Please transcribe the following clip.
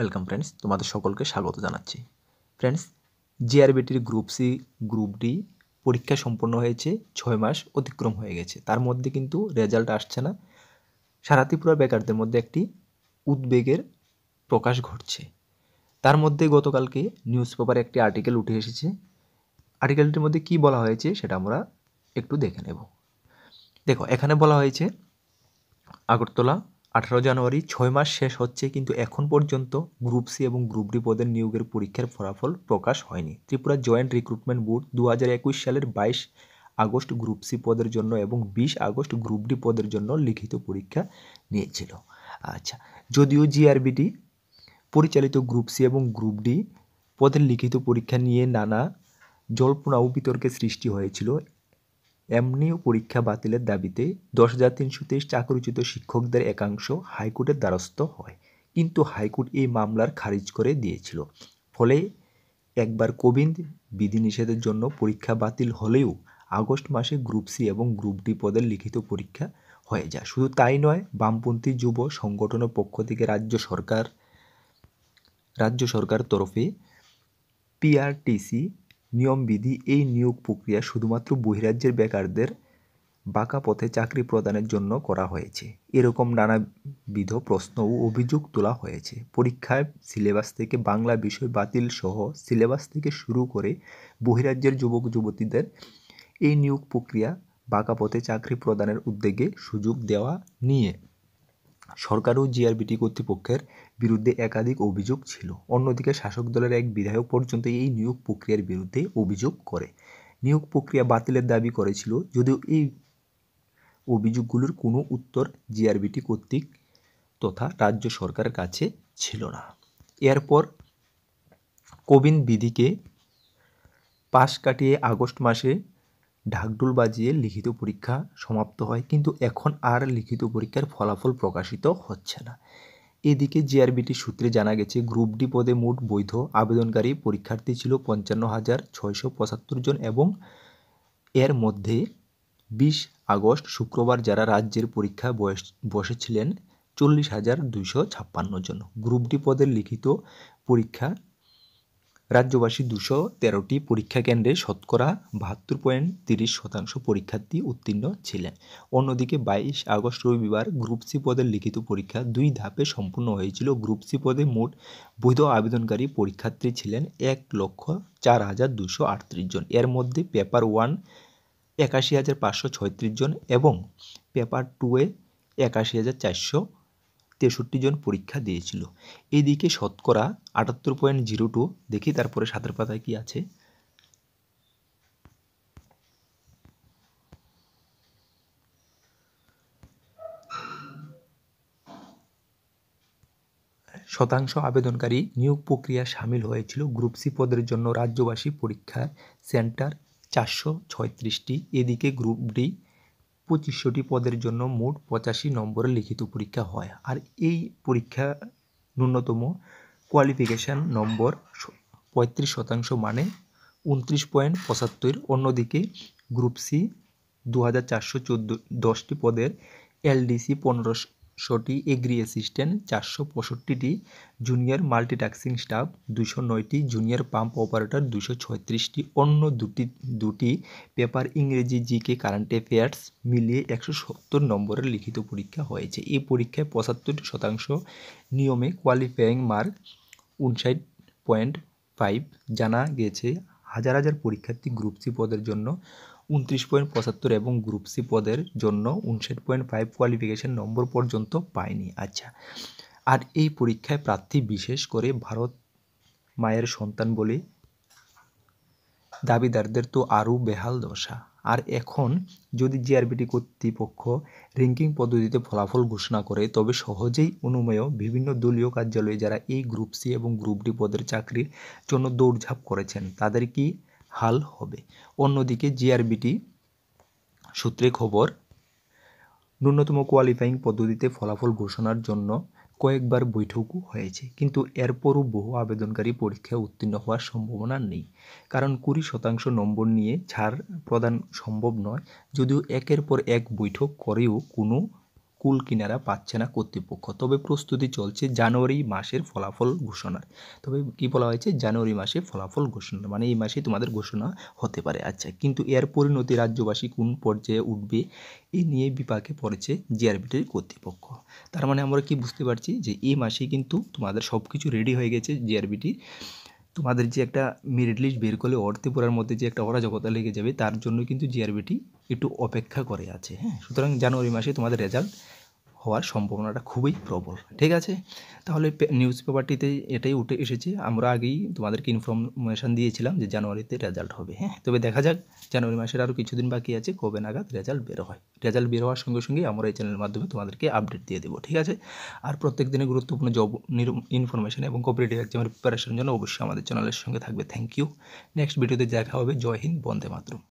welcome friends তোমাদের সকলকে স্বাগত জানাচ্ছি ফ্রেন্ডস জিআরবিটির গ্রুপ সি গ্রুপ ডি পরীক্ষা সম্পন্ন হয়েছে ছয় মাস অতিক্রম হয়ে গেছে তার মধ্যে কিন্তু রেজাল্ট আসছে না সারা ত্রিপুরা বেকারদের মধ্যে একটি উদ্বেগের প্রকাশ ঘটছে তার মধ্যে গতকালকে নিউজ পেপারে একটি আর্টিকেল উঠে এসেছে আর্টিকেলটির মধ্যে কি বলা হয়েছে সেটা আমরা একটু দেখে নেব দেখো এখানে বলা হয়েছে আগরতলা আঠারো জানুয়ারি ছয় মাস শেষ হচ্ছে কিন্তু এখন পর্যন্ত গ্রুপ সি এবং গ্রুপ ডি পদের নিয়োগের পরীক্ষার ফলাফল প্রকাশ হয়নি ত্রিপুরা জয়েন্ট রিক্রুটমেন্ট বোর্ড দু একুশ সালের বাইশ আগস্ট গ্রুপ সি পদের জন্য এবং বিশ আগস্ট গ্রুপ ডি পদের জন্য লিখিত পরীক্ষা নিয়েছিল আচ্ছা যদিও জিআরবিটি পরিচালিত গ্রুপ সি এবং গ্রুপ ডি পদের লিখিত পরীক্ষা নিয়ে নানা জল্পনা ও বিতর্কের সৃষ্টি হয়েছিল এমনিও পরীক্ষা বাতিলের দাবিতে দশ হাজার তিনশো তেইশ চাকরিচ্যুত শিক্ষকদের একাংশ হাইকোর্টের দ্বারস্থ হয় কিন্তু হাইকোর্ট এই মামলার খারিজ করে দিয়েছিল ফলে একবার কোবিন্দ বিধিনিষেধের জন্য পরীক্ষা বাতিল হলেও আগস্ট মাসে গ্রুপ সি এবং গ্রুপ ডি পদের লিখিত পরীক্ষা হয়ে যায় শুধু তাই নয় বামপন্থী যুব সংগঠনের পক্ষ থেকে রাজ্য সরকার রাজ্য সরকার তরফে পিআরটিসি নিয়মবিধি এই নিয়োগ প্রক্রিয়া শুধুমাত্র বহিরাজ্যের বেকারদের বাঁকা পথে চাকরি প্রদানের জন্য করা হয়েছে এরকম নানাবিধ প্রশ্ন ও অভিযোগ তোলা হয়েছে পরীক্ষায় সিলেবাস থেকে বাংলা বিষয় বাতিল সহ সিলেবাস থেকে শুরু করে বহিরাজ্যের যুবক যুবতীদের এই নিয়োগ প্রক্রিয়া বাঁকা পথে চাকরি প্রদানের উদ্যোগে সুযোগ দেওয়া নিয়ে সরকার ও জিআরবিটি কর্তৃপক্ষের বিরুদ্ধে একাধিক অভিযোগ ছিল অন্যদিকে শাসক দলের এক বিধায়ক পর্যন্ত এই নিয়োগ প্রক্রিয়ার বিরুদ্ধে অভিযোগ করে নিয়োগ প্রক্রিয়া বাতিলের দাবি করেছিল যদিও এই অভিযোগগুলোর কোনো উত্তর জিআরবিটি কর্তৃক তথা রাজ্য সরকারের কাছে ছিল না এরপর কোবিন বিধিকে পাশ কাটিয়ে আগস্ট মাসে ঢাকঢোল বাজিয়ে লিখিত পরীক্ষা সমাপ্ত হয় কিন্তু এখন আর লিখিত পরীক্ষার ফলাফল প্রকাশিত হচ্ছে না এদিকে জিআরবিটি সূত্রে জানা গেছে গ্রুপ ডি পদে মোট বৈধ আবেদনকারী পরীক্ষার্থী ছিল পঞ্চান্ন হাজার ছয়শো পঁচাত্তর জন এবং এর মধ্যে বিশ আগস্ট শুক্রবার যারা রাজ্যের পরীক্ষা বয়স বসেছিলেন চল্লিশ হাজার দুইশো ছাপ্পান্ন জন গ্রুপ ডি পদের লিখিত পরীক্ষা রাজ্যবাসী দুশো তেরোটি পরীক্ষা কেন্দ্রে শতকরা বাহাত্তর পয়েন্ট তিরিশ শতাংশ পরীক্ষার্থী উত্তীর্ণ ছিলেন অন্যদিকে বাইশ আগস্ট রবিবার গ্রুপ সি পদের লিখিত পরীক্ষা দুই ধাপে সম্পূর্ণ হয়েছিল গ্রুপ সি পদে মোট বৈধ আবেদনকারী পরীক্ষার্থী ছিলেন এক লক্ষ চার হাজার দুশো আটত্রিশ জন এর মধ্যে পেপার ওয়ান একাশি হাজার পাঁচশো ছয়ত্রিশ জন এবং পেপার টুয়ে একাশি হাজার চারশো তেষট্টি জন পরীক্ষা দিয়েছিল এদিকে শতকরা আটাত্তর পয়েন্ট জিরো টু দেখি তারপরে সাঁতার পাতায় কি আছে শতাংশ আবেদনকারী নিয়োগ প্রক্রিয়া সামিল হয়েছিল গ্রুপ সি পদের জন্য রাজ্যবাসী পরীক্ষার সেন্টার চারশো ছয়ত্রিশটি এদিকে গ্রুপ ডি পঁচিশশোটি পদের জন্য মোট পঁচাশি নম্বরের লিখিত পরীক্ষা হয় আর এই পরীক্ষা ন্যূনতম কোয়ালিফিকেশান নম্বর পঁয়ত্রিশ শতাংশ মানে উনত্রিশ পয়েন্ট পঁচাত্তর অন্যদিকে গ্রুপ সি দু হাজার চারশো চোদ্দো দশটি পদের এলডিসি পনেরো ষোটি এগ্রি অ্যাসিস্ট্যান্ট চারশো পঁয়ষট্টিটি জুনিয়র মাল্টিটাক্সিং স্টাফ দুশো নয়টি জুনিয়র পাম্প অপারেটর দুশো ছয়ত্রিশটি অন্য দুটি দুটি পেপার ইংরেজি জিকে কারেন্ট অ্যাফেয়ার্স মিলিয়ে একশো সত্তর নম্বরের লিখিত পরীক্ষা হয়েছে এই পরীক্ষায় পঁচাত্তরটি শতাংশ নিয়মে কোয়ালিফাইং মার্ক উনষাট পয়েন্ট ফাইভ জানা গেছে হাজার হাজার পরীক্ষার্থী গ্রুপ সি পদের জন্য উনত্রিশ পয়েন্ট পঁচাত্তর এবং গ্রুপ সি পদের জন্য উনষাট পয়েন্ট ফাইভ কোয়ালিফিকেশান নম্বর পর্যন্ত পায়নি আচ্ছা আর এই পরীক্ষায় প্রার্থী বিশেষ করে ভারত মায়ের সন্তান বলে দাবিদারদের তো আরও বেহাল দশা আর এখন যদি জিআরবিটি কর্তৃপক্ষ র্যাঙ্কিং পদ্ধতিতে ফলাফল ঘোষণা করে তবে সহজেই অনুমেয় বিভিন্ন দলীয় কার্যালয়ে যারা এই গ্রুপ সি এবং গ্রুপ ডি পদের চাকরির জন্য দৌড়ঝাঁপ করেছেন তাদের কি হাল হবে অন্যদিকে জিআরবিটি সূত্রে খবর ন্যূনতম কোয়ালিফাইং পদ্ধতিতে ফলাফল ঘোষণার জন্য কয়েকবার বৈঠকও হয়েছে কিন্তু এরপরও বহু আবেদনকারী পরীক্ষায় উত্তীর্ণ হওয়ার সম্ভাবনা নেই কারণ কুড়ি শতাংশ নম্বর নিয়ে ছাড় প্রদান সম্ভব নয় যদিও একের পর এক বৈঠক করেও কোনো কুল কিনারা পাচ্ছে না কর্তৃপক্ষ তবে প্রস্তুতি চলছে জানুয়ারি মাসের ফলাফল ঘোষণার তবে কি বলা হয়েছে জানুয়ারি মাসে ফলাফল ঘোষণা মানে এই মাসে তোমাদের ঘোষণা হতে পারে আচ্ছা কিন্তু এর পরিণতি রাজ্যবাসী কোন পর্যায়ে উঠবে এই নিয়ে বিপাকে পড়েছে জিআরবিটির কর্তৃপক্ষ তার মানে আমরা কি বুঝতে পারছি যে এই মাসে কিন্তু তোমাদের সব কিছু রেডি হয়ে গেছে জিআরবিটির তোমাদের যে একটা মেরিট লিস্ট বের করলে অর্থে পড়ার মধ্যে যে একটা অরাজকতা লেগে যাবে তার জন্য কিন্তু জিআরবিটি একটু অপেক্ষা করে আছে হ্যাঁ সুতরাং জানুয়ারি মাসে তোমাদের রেজাল্ট হওয়ার সম্ভাবনাটা খুবই প্রবল ঠিক আছে তাহলে নিউজ পেপারটিতে এটাই উঠে এসেছে আমরা আগেই তোমাদেরকে ইনফরমেশান দিয়েছিলাম যে জানুয়ারিতে রেজাল্ট হবে হ্যাঁ তবে দেখা যাক জানুয়ারি মাসের আরও কিছুদিন বাকি আছে কবে নাগাদ রেজাল্ট বের হয় রেজাল্ট বের হওয়ার সঙ্গে সঙ্গে আমরা এই চ্যানেলের মাধ্যমে তোমাদেরকে আপডেট দিয়ে দেবো ঠিক আছে আর প্রত্যেক দিনে গুরুত্বপূর্ণ জব ইনফরমেশান এবং কম্পিটিটিভ এক্সামের প্রিপারেশনের জন্য অবশ্যই আমাদের চ্যানেলের সঙ্গে থাকবে থ্যাংক ইউ নেক্সট ভিডিওতে দেখা হবে জয় হিন্দ বন্দে মাতরম